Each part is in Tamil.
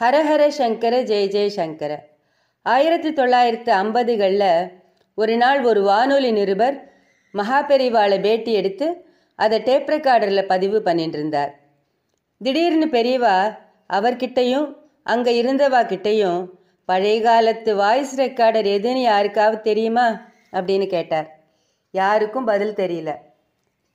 ஹரஹர சங்கர ஜெய சங்கர ஆயிரத்தி தொள்ளாயிரத்து ஐம்பதுகளில் ஒரு நாள் ஒரு வானொலி நிருபர் மகாபெரிவாளை பேட்டி எடுத்து அதை டேப் ரெக்கார்டரில் பதிவு பண்ணிட்டு இருந்தார் திடீர்னு பெரியவா அவர்கிட்டையும் அங்கே இருந்தவா கிட்டையும் பழைய காலத்து வாய்ஸ் ரெக்கார்டர் எதுன்னு யாருக்காவது தெரியுமா அப்படின்னு கேட்டார் யாருக்கும் பதில் தெரியல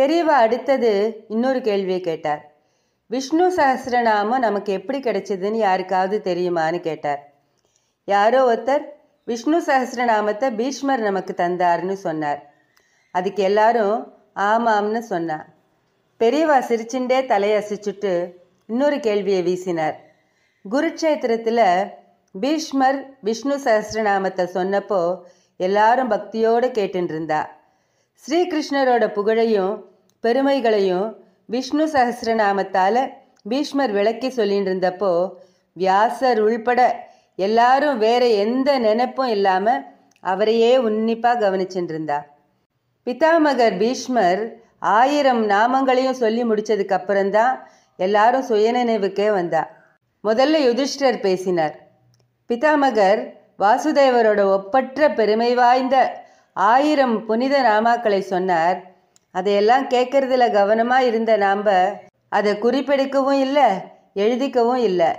பெரியவா அடுத்தது இன்னொரு கேள்வியை கேட்டார் விஷ்ணு சஹசிரநாமம் நமக்கு எப்படி கிடைச்சதுன்னு யாருக்காவது தெரியுமான்னு கேட்டார் யாரோ ஒருத்தர் விஷ்ணு சஹசிரநாமத்தை பீஷ்மர் நமக்கு தந்தார்னு சொன்னார் அதுக்கு எல்லாரும் ஆமாம்னு சொன்னார் பெரியவா சிரிச்சுண்டே தலையசிச்சுட்டு இன்னொரு கேள்வியை வீசினார் குருட்சேத்திரத்தில் பீஷ்மர் விஷ்ணு சஹசிரநாமத்தை சொன்னப்போ எல்லாரும் பக்தியோடு கேட்டுருந்தா ஸ்ரீகிருஷ்ணரோட புகழையும் பெருமைகளையும் விஷ்ணு சகசிரநாமத்தால் பீஷ்மர் விளக்கி சொல்லிட்டு இருந்தப்போ வியாசர் உள்பட எல்லாரும் வேற எந்த நினைப்பும் இல்லாமல் அவரையே உன்னிப்பாக கவனிச்சுட்டு இருந்தா பிதாமகர் பீஷ்மர் ஆயிரம் நாமங்களையும் சொல்லி முடித்ததுக்கு அப்புறம்தான் எல்லாரும் சுயநினைவுக்கே வந்தா முதல்ல யுதிஷ்டர் பேசினார் பிதாமகர் வாசுதேவரோட ஒப்பற்ற பெருமை வாய்ந்த ஆயிரம் புனித நாமாக்களை சொன்னார் அதையெல்லாம் கேட்கறதுல கவனமாக இருந்த நாம் அதை குறிப்பெடுக்கவும் இல்லை எழுதிக்கவும் இல்லை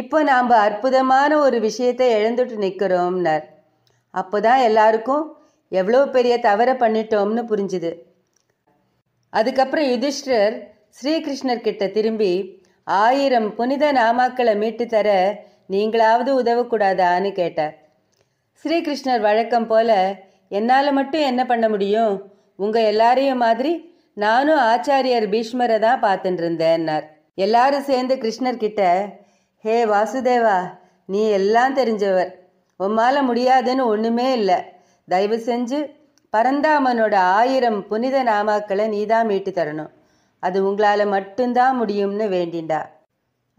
இப்போ நாம் அற்புதமான ஒரு விஷயத்தை எழுந்துட்டு நிற்கிறோம்னார் அப்போ தான் எல்லாருக்கும் எவ்வளோ பெரிய தவறை பண்ணிட்டோம்னு புரிஞ்சுது அதுக்கப்புறம் யுதிஷ்டர் ஸ்ரீகிருஷ்ணர்கிட்ட திரும்பி ஆயிரம் புனித நாமாக்களை மீட்டு தர நீங்களாவது உதவக்கூடாதான்னு கேட்டார் ஸ்ரீகிருஷ்ணர் வழக்கம் போல என்னால் மட்டும் என்ன பண்ண முடியும் உங்கள் எல்லாரையும் மாதிரி நானும் ஆச்சாரியர் பீஷ்மரை தான் பார்த்துட்டு இருந்தேன்னார் எல்லாரும் சேர்ந்து கிருஷ்ணர்கிட்ட ஹே வாசுதேவா நீ எல்லாம் தெரிஞ்சவர் உம்மால் முடியாதுன்னு ஒன்றுமே இல்லை தயவு செஞ்சு பரந்தாமனோட ஆயிரம் புனித நாமாக்களை நீ தான் மீட்டு தரணும் அது உங்களால் மட்டும்தான் முடியும்னு வேண்டிண்டா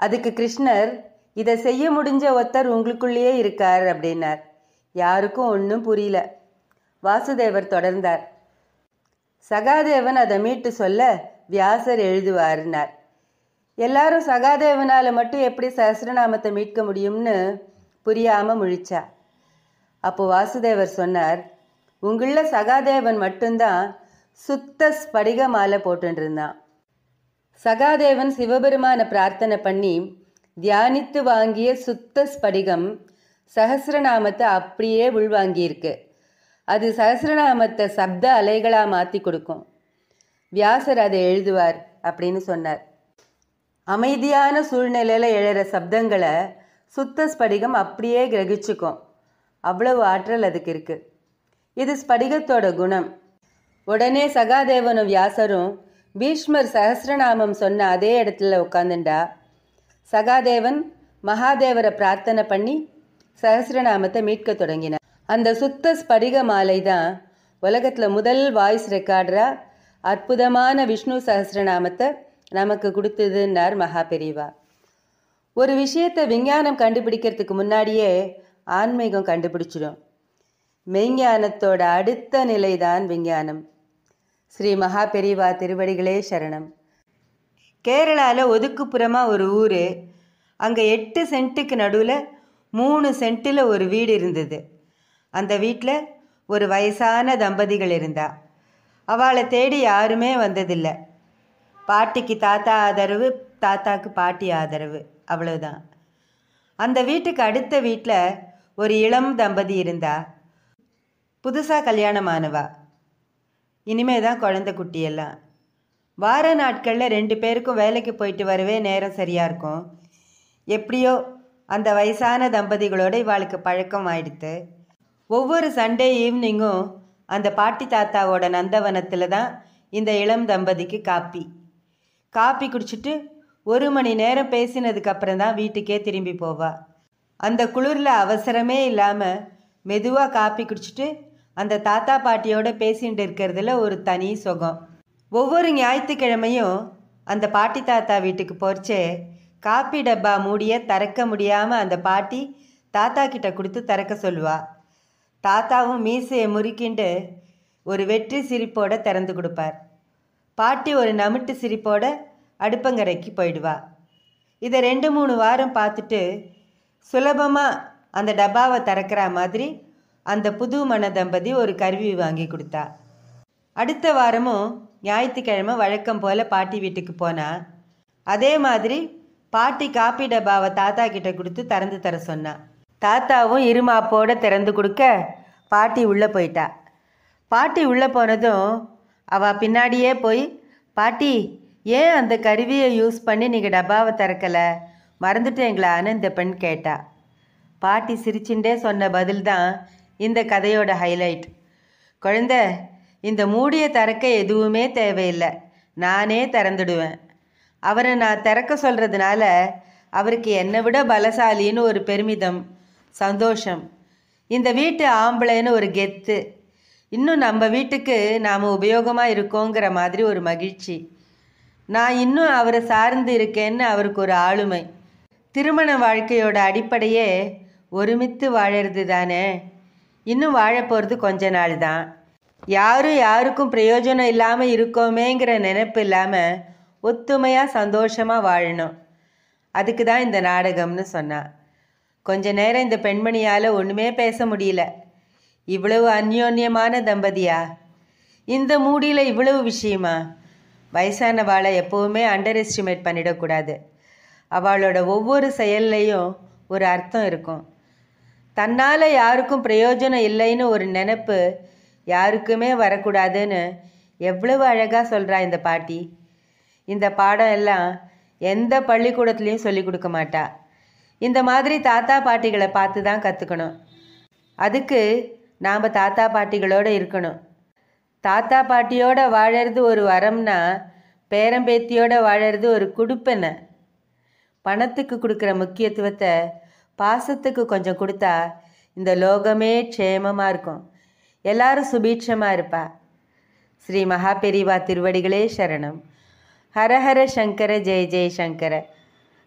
அதுக்கு கிருஷ்ணர் இதை செய்ய முடிஞ்ச ஒருத்தர் உங்களுக்குள்ளேயே இருக்கார் அப்படின்னார் யாருக்கும் ஒன்றும் புரியல வாசுதேவர் தொடர்ந்தார் சகாதேவன் அதை மீட்டு சொல்ல வியாசர் எழுதுவாருனார் எல்லாரும் சகாதேவனால் மட்டும் எப்படி சஹசிரநாமத்தை மீட்க முடியும்னு புரியாமல் முழிச்சா அப்போ வாசுதேவர் சொன்னார் உங்களில் சகாதேவன் மட்டும்தான் சுத்த ஸ்படிக மாலை போட்டுருந்தான் சகாதேவன் சிவபெருமானை பிரார்த்தனை பண்ணி தியானித்து வாங்கிய சுத்த ஸ்படிகம் சஹசிரநாமத்தை அப்படியே உள்வாங்கியிருக்கு அது சகசிரநாமத்தை சப்த அலைகளாக மாற்றி கொடுக்கும் வியாசர் அதை எழுதுவார் அப்படின்னு சொன்னார் அமைதியான சூழ்நிலையில் எழுகிற சப்தங்களை சுத்த ஸ்படிகம் அப்படியே கிரகிச்சுக்கும் அவ்வளவு ஆற்றல் அதுக்கு இருக்குது இது ஸ்படிகத்தோட குணம் உடனே சகாதேவனும் வியாசரும் பீஷ்மர் சகசிரநாமம் சொன்ன அதே இடத்துல உட்காந்துண்டா சகாதேவன் மகாதேவரை பிரார்த்தனை பண்ணி சகசிரநாமத்தை மீட்க தொடங்கினார் அந்த சுத்த ஸ்படிக மாலை தான் உலகத்தில் முதல் வாய்ஸ் ரெக்கார்டராக அற்புதமான விஷ்ணு சஹசிரநாமத்தை நமக்கு கொடுத்ததுன்னார் மகா பெரிவா ஒரு விஷயத்தை விஞ்ஞானம் கண்டுபிடிக்கிறதுக்கு முன்னாடியே ஆன்மீகம் கண்டுபிடிச்சிடும் மெய்ஞானத்தோட அடுத்த நிலைதான் விஞ்ஞானம் ஸ்ரீ மகா பெரிவா திருவடிகளே சரணம் கேரளாவில் ஒதுக்குப்புறமாக ஒரு ஊர் அங்கே எட்டு சென்ட்டுக்கு நடுவில் மூணு சென்ட்டில் ஒரு வீடு இருந்தது அந்த வீட்டில் ஒரு வயசான தம்பதிகள் இருந்தா அவளை தேடி யாருமே வந்ததில்லை பாட்டிக்கு தாத்தா ஆதரவு தாத்தாக்கு பாட்டி ஆதரவு அவ்வளோதான் அந்த வீட்டுக்கு அடுத்த வீட்டில் ஒரு இளம் தம்பதி இருந்தா புதுசாக கல்யாணமானவா இனிமே தான் குழந்த குட்டியெல்லாம் வார நாட்களில் ரெண்டு பேருக்கும் வேலைக்கு போயிட்டு வரவே நேரம் சரியாக இருக்கும் எப்படியோ அந்த வயசான தம்பதிகளோடு இவாளுக்கு பழக்கம் ஆயிடுத்து ஒவ்வொரு சண்டே ஈவினிங்கும் அந்த பாட்டி தாத்தாவோட நந்தவனத்தில் தான் இந்த இளம் தம்பதிக்கு காப்பி காப்பி குடிச்சிட்டு ஒரு மணி நேரம் பேசினதுக்கப்புறம் தான் வீட்டுக்கே திரும்பி போவா அந்த குளிரில் அவசரமே இல்லாமல் மெதுவாக காப்பி குடிச்சிட்டு அந்த தாத்தா பாட்டியோட பேசிகிட்டு இருக்கிறதுல ஒரு தனி சுகம் ஒவ்வொரு ஞாயிற்றுக்கிழமையும் அந்த பாட்டி தாத்தா வீட்டுக்கு போர்ச்சே காப்பி டப்பா மூடிய திறக்க முடியாமல் அந்த பாட்டி தாத்தா கிட்ட கொடுத்து திறக்க சொல்லுவாள் தாத்தாவும் மீசையை முறுக்கிண்டு ஒரு வெற்றி சிரிப்போட திறந்து கொடுப்பார் பாட்டி ஒரு நமிட்டு சிரிப்போட அடுப்பங்கரைக்கு போயிடுவா இதை ரெண்டு மூணு வாரம் பார்த்துட்டு சுலபமாக அந்த டப்பாவை திறக்கிற மாதிரி அந்த புது மன தம்பதி ஒரு கருவி வாங்கி கொடுத்தா அடுத்த வாரமும் ஞாயிற்றுக்கிழமை வழக்கம் போல் பாட்டி வீட்டுக்கு போனால் அதே மாதிரி பாட்டி காப்பி டப்பாவை தாத்தா கிட்ட கொடுத்து திறந்து தர சொன்னான் தாத்தாவும் இருமாப்போடு திறந்து கொடுக்க பாட்டி உள்ளே போயிட்டா பாட்டி உள்ளே போனதும் அவள் பின்னாடியே போய் பாட்டி ஏன் அந்த கருவியை யூஸ் பண்ணி நீங்கள் டப்பாவை திறக்கலை மறந்துட்டேங்களான்னு இந்த பெண் கேட்டா பாட்டி சிரிச்சுண்டே சொன்ன பதில் தான் இந்த கதையோட ஹைலைட் குழந்த இந்த மூடிய திறக்க எதுவுமே தேவையில்லை நானே திறந்துடுவேன் அவரை நான் திறக்க சொல்கிறதுனால அவருக்கு என்னை விட பலசாலின்னு ஒரு பெருமிதம் சந்தோஷம் இந்த வீட்டு ஆம்பளைன்னு ஒரு கெத்து இன்னும் நம்ம வீட்டுக்கு நாம் உபயோகமாக இருக்கோங்கிற மாதிரி ஒரு மகிழ்ச்சி நான் இன்னும் அவரை சார்ந்து இருக்கேன்னு அவருக்கு ஒரு ஆளுமை திருமண வாழ்க்கையோட அடிப்படையே ஒருமித்து வாழறது தானே இன்னும் வாழப்போகிறது கொஞ்ச நாள் தான் யாரும் யாருக்கும் பிரயோஜனம் இல்லாமல் இருக்கோமேங்கிற நினைப்பு இல்லாமல் ஒத்துமையாக சந்தோஷமாக வாழணும் அதுக்கு தான் இந்த நாடகம்னு சொன்னான் கொஞ்ச நேரம் இந்த பெண்மணியால் ஒன்றுமே பேச முடியல இவ்வளவு அந்யோன்யமான தம்பதியா இந்த மூடியில் இவ்வளவு விஷயமா வாழை எப்போவுமே அண்டர் எஸ்டிமேட் பண்ணிடக்கூடாது அவளோட ஒவ்வொரு செயல்லையும் ஒரு அர்த்தம் இருக்கும் தன்னால் யாருக்கும் பிரயோஜனம் இல்லைன்னு ஒரு நினப்பு யாருக்குமே வரக்கூடாதுன்னு எவ்வளவு அழகாக சொல்கிறா இந்த பாட்டி இந்த பாடம் எல்லாம் எந்த பள்ளிக்கூடத்துலேயும் சொல்லி கொடுக்க மாட்டாள் இந்த மாதிரி தாத்தா பாட்டிகளை பார்த்து தான் கற்றுக்கணும் அதுக்கு நாம் தாத்தா பாட்டிகளோடு இருக்கணும் தாத்தா பாட்டியோட வாழறது ஒரு வரம்னா பேரம்பேத்தியோட வாழறது ஒரு குடுப்பென பணத்துக்கு கொடுக்குற முக்கியத்துவத்தை பாசத்துக்கு கொஞ்சம் கொடுத்தா இந்த லோகமே க்ஷேமமாக இருக்கும் எல்லாரும் சுபீட்சமாக இருப்பா ஸ்ரீ மகாபெரிவா திருவடிகளே சரணம் ஹரஹர சங்கர ஜெய ஜெய சங்கர